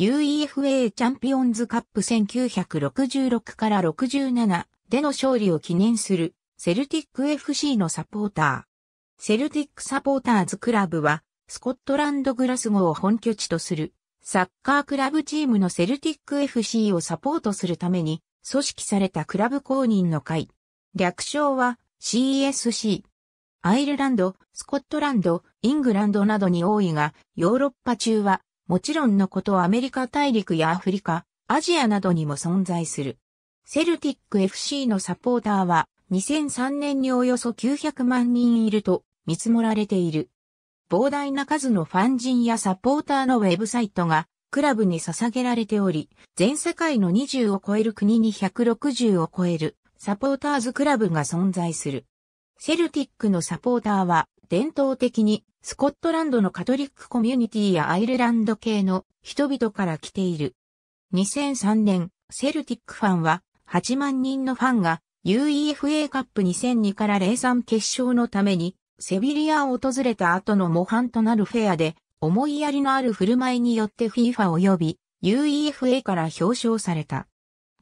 UEFA チャンピオンズカップ1966から67での勝利を記念するセルティック FC のサポーター。セルティックサポーターズクラブはスコットランドグラスゴを本拠地とするサッカークラブチームのセルティック FC をサポートするために組織されたクラブ公認の会。略称は CSC。アイルランド、スコットランド、イングランドなどに多いが、ヨーロッパ中はもちろんのことアメリカ大陸やアフリカ、アジアなどにも存在する。セルティック FC のサポーターは2003年におよそ900万人いると見積もられている。膨大な数のファン人やサポーターのウェブサイトがクラブに捧げられており、全世界の20を超える国に160を超えるサポーターズクラブが存在する。セルティックのサポーターは伝統的にスコットランドのカトリックコミュニティやアイルランド系の人々から来ている。2003年、セルティックファンは8万人のファンが UEFA カップ2002から03決勝のためにセビリアを訪れた後の模範となるフェアで思いやりのある振る舞いによって FIFA 及び UEFA から表彰された。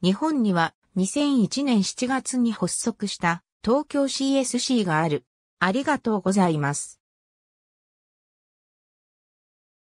日本には2001年7月に発足した東京 CSC がある。ありがとうございます。